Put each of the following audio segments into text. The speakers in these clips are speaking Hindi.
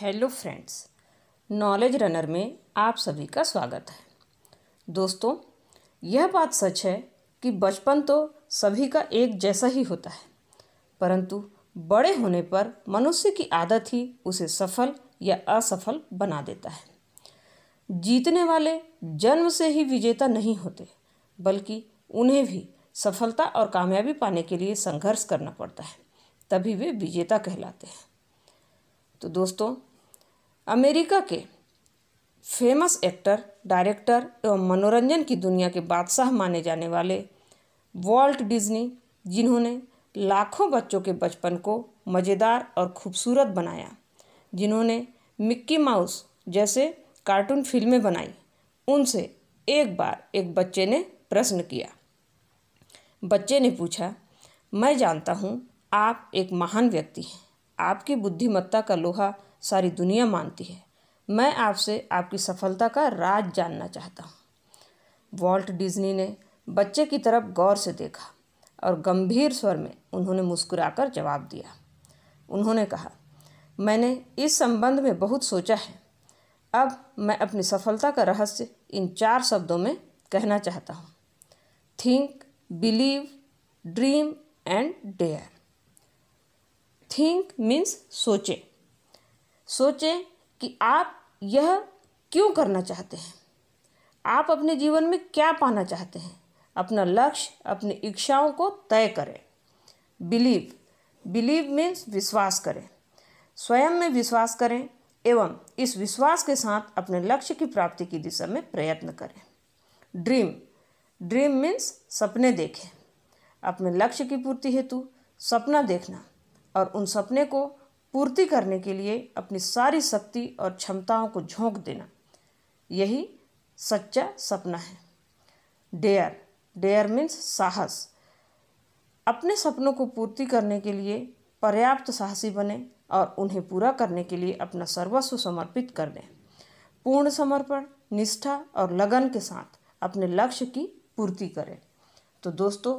हेलो फ्रेंड्स नॉलेज रनर में आप सभी का स्वागत है दोस्तों यह बात सच है कि बचपन तो सभी का एक जैसा ही होता है परंतु बड़े होने पर मनुष्य की आदत ही उसे सफल या असफल बना देता है जीतने वाले जन्म से ही विजेता नहीं होते बल्कि उन्हें भी सफलता और कामयाबी पाने के लिए संघर्ष करना पड़ता है तभी वे विजेता कहलाते हैं तो दोस्तों अमेरिका के फेमस एक्टर डायरेक्टर एवं मनोरंजन की दुनिया के बादशाह माने जाने वाले वॉल्ट डिज्नी जिन्होंने लाखों बच्चों के बचपन को मज़ेदार और खूबसूरत बनाया जिन्होंने मिक्की माउस जैसे कार्टून फिल्में बनाई उनसे एक बार एक बच्चे ने प्रश्न किया बच्चे ने पूछा मैं जानता हूँ आप एक महान व्यक्ति हैं आपकी बुद्धिमत्ता का लोहा सारी दुनिया मानती है मैं आपसे आपकी सफलता का राज जानना चाहता हूँ वॉल्ट डिज्नी ने बच्चे की तरफ गौर से देखा और गंभीर स्वर में उन्होंने मुस्कुराकर जवाब दिया उन्होंने कहा मैंने इस संबंध में बहुत सोचा है अब मैं अपनी सफलता का रहस्य इन चार शब्दों में कहना चाहता हूँ think believe dream and dare think means सोचें सोचें कि आप यह क्यों करना चाहते हैं आप अपने जीवन में क्या पाना चाहते हैं अपना लक्ष्य अपनी इच्छाओं को तय करें बिलीव बिलीव मीन्स विश्वास करें स्वयं में विश्वास करें एवं इस विश्वास के साथ अपने लक्ष्य की प्राप्ति की दिशा में प्रयत्न करें ड्रीम ड्रीम मीन्स सपने देखें अपने लक्ष्य की पूर्ति हेतु सपना देखना और उन सपने को पूर्ति करने के लिए अपनी सारी शक्ति और क्षमताओं को झोंक देना यही सच्चा सपना है डेयर डेयर मीन्स साहस अपने सपनों को पूर्ति करने के लिए पर्याप्त साहसी बने और उन्हें पूरा करने के लिए अपना सर्वस्व समर्पित कर दें पूर्ण समर्पण निष्ठा और लगन के साथ अपने लक्ष्य की पूर्ति करें तो दोस्तों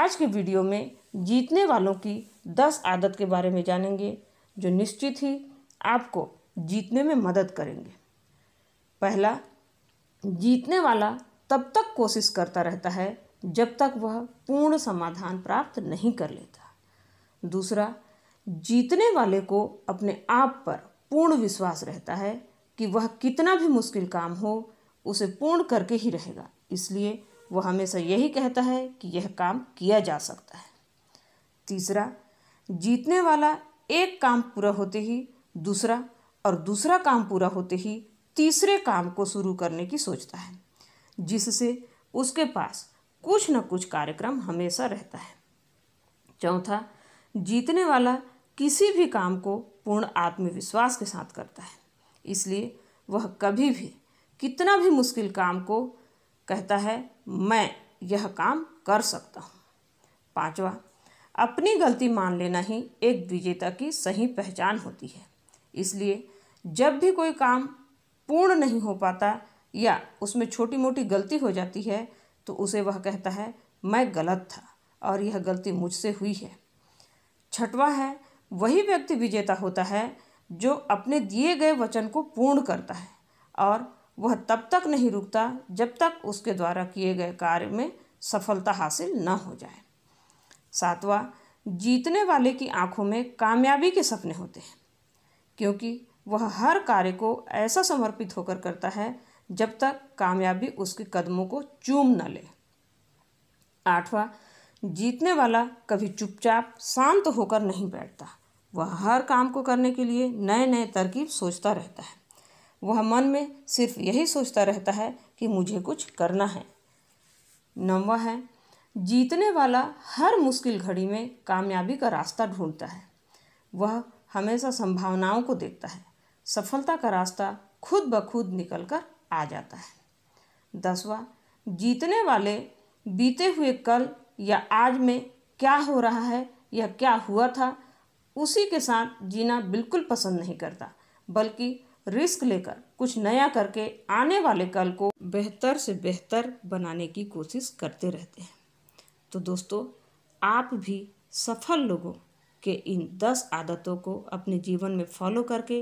आज के वीडियो में जीतने वालों की 10 आदत के बारे में जानेंगे जो निश्चित ही आपको जीतने में मदद करेंगे पहला जीतने वाला तब तक कोशिश करता रहता है जब तक वह पूर्ण समाधान प्राप्त नहीं कर लेता दूसरा जीतने वाले को अपने आप पर पूर्ण विश्वास रहता है कि वह कितना भी मुश्किल काम हो उसे पूर्ण करके ही रहेगा इसलिए वह हमेशा यही कहता है कि यह काम किया जा सकता है तीसरा जीतने वाला एक काम पूरा होते ही दूसरा और दूसरा काम पूरा होते ही तीसरे काम को शुरू करने की सोचता है जिससे उसके पास कुछ न कुछ कार्यक्रम हमेशा रहता है चौथा जीतने वाला किसी भी काम को पूर्ण आत्मविश्वास के साथ करता है इसलिए वह कभी भी कितना भी मुश्किल काम को कहता है मैं यह काम कर सकता हूँ पांचवा अपनी गलती मान लेना ही एक विजेता की सही पहचान होती है इसलिए जब भी कोई काम पूर्ण नहीं हो पाता या उसमें छोटी मोटी गलती हो जाती है तो उसे वह कहता है मैं गलत था और यह गलती मुझसे हुई है छठवा है वही व्यक्ति विजेता होता है जो अपने दिए गए वचन को पूर्ण करता है और वह तब तक नहीं रुकता जब तक उसके द्वारा किए गए कार्य में सफलता हासिल न हो जाए सातवा जीतने वाले की आंखों में कामयाबी के सपने होते हैं क्योंकि वह हर कार्य को ऐसा समर्पित होकर करता है जब तक कामयाबी उसके कदमों को चूम न ले आठवा जीतने वाला कभी चुपचाप शांत होकर नहीं बैठता वह हर काम को करने के लिए नए नए तरकीब सोचता रहता है वह मन में सिर्फ यही सोचता रहता है कि मुझे कुछ करना है नौवा है जीतने वाला हर मुश्किल घड़ी में कामयाबी का रास्ता ढूंढता है वह हमेशा संभावनाओं को देखता है सफलता का रास्ता खुद ब खुद निकल कर आ जाता है दसवा जीतने वाले बीते हुए कल या आज में क्या हो रहा है या क्या हुआ था उसी के साथ जीना बिल्कुल पसंद नहीं करता बल्कि रिस्क लेकर कुछ नया करके आने वाले कल को बेहतर से बेहतर बनाने की कोशिश करते रहते हैं तो दोस्तों आप भी सफल लोगों के इन दस आदतों को अपने जीवन में फॉलो करके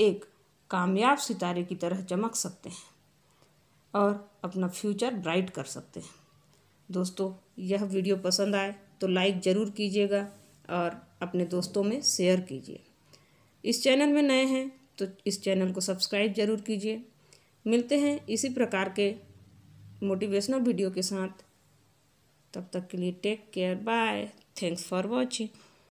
एक कामयाब सितारे की तरह चमक सकते हैं और अपना फ्यूचर ब्राइट कर सकते हैं दोस्तों यह वीडियो पसंद आए तो लाइक ज़रूर कीजिएगा और अपने दोस्तों में शेयर कीजिए इस चैनल में नए हैं तो इस चैनल को सब्सक्राइब ज़रूर कीजिए मिलते हैं इसी प्रकार के मोटिवेशनल वीडियो के साथ तब तक के लिए take care bye thanks for watching